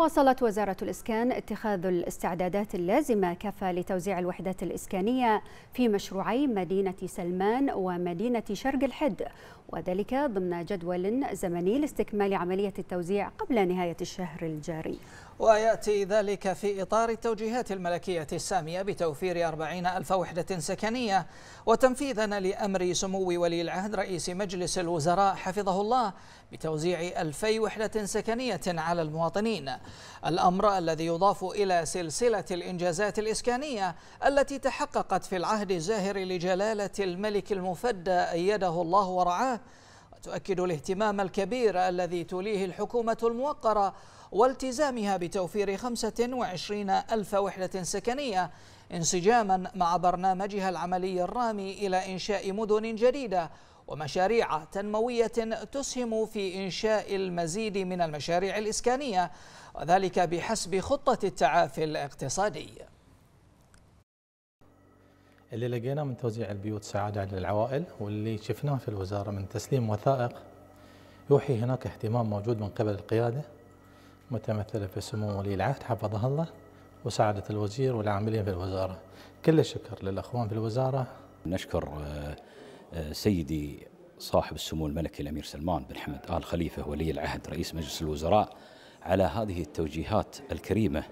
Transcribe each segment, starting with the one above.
واصلت وزارة الإسكان اتخاذ الاستعدادات اللازمة كافة لتوزيع الوحدات الإسكانية في مشروعي مدينة سلمان ومدينة شرق الحد وذلك ضمن جدول زمني لاستكمال عملية التوزيع قبل نهاية الشهر الجاري ويأتي ذلك في إطار التوجيهات الملكية السامية بتوفير 40 ألف وحدة سكنية وتنفيذا لأمر سمو ولي العهد رئيس مجلس الوزراء حفظه الله بتوزيع 2000 وحدة سكنية على المواطنين الأمر الذي يضاف إلى سلسلة الإنجازات الإسكانية التي تحققت في العهد الزاهر لجلالة الملك المفدى أيده الله ورعاه تؤكد الاهتمام الكبير الذي توليه الحكومة الموقرة والتزامها بتوفير 25 ألف وحدة سكنية انسجاما مع برنامجها العملي الرامي إلى إنشاء مدن جديدة ومشاريع تنموية تسهم في إنشاء المزيد من المشاريع الإسكانية وذلك بحسب خطة التعافي الاقتصادي اللي لقيناه من توزيع البيوت سعادة للعوائل واللي شفناه في الوزارة من تسليم وثائق يوحي هناك اهتمام موجود من قبل القيادة متمثلة في سمو ولي العهد حفظه الله وسعادة الوزير والعاملين في الوزارة كل الشكر للأخوان في الوزارة نشكر آه، آه، سيدي صاحب السمو الملكي الأمير سلمان بن حمد آل خليفة ولي العهد رئيس مجلس الوزراء على هذه التوجيهات الكريمة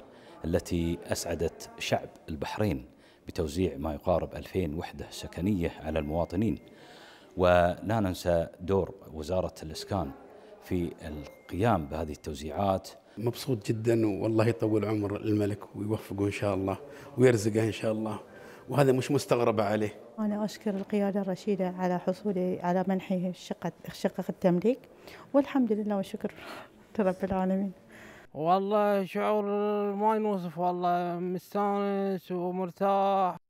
التي أسعدت شعب البحرين بتوزيع ما يقارب 2000 وحدة سكنية على المواطنين ولا ننسى دور وزارة الإسكان في القيام بهذه التوزيعات مبسوط جدا والله يطول عمر الملك ويوفقه إن شاء الله ويرزقه إن شاء الله وهذا مش مستغربة عليه أنا أشكر القيادة الرشيدة على حصولي على منحي شقة شقة التمليك والحمد لله والشكر رب العالمين والله شعور ما ينوصف والله مستانس ومرتاح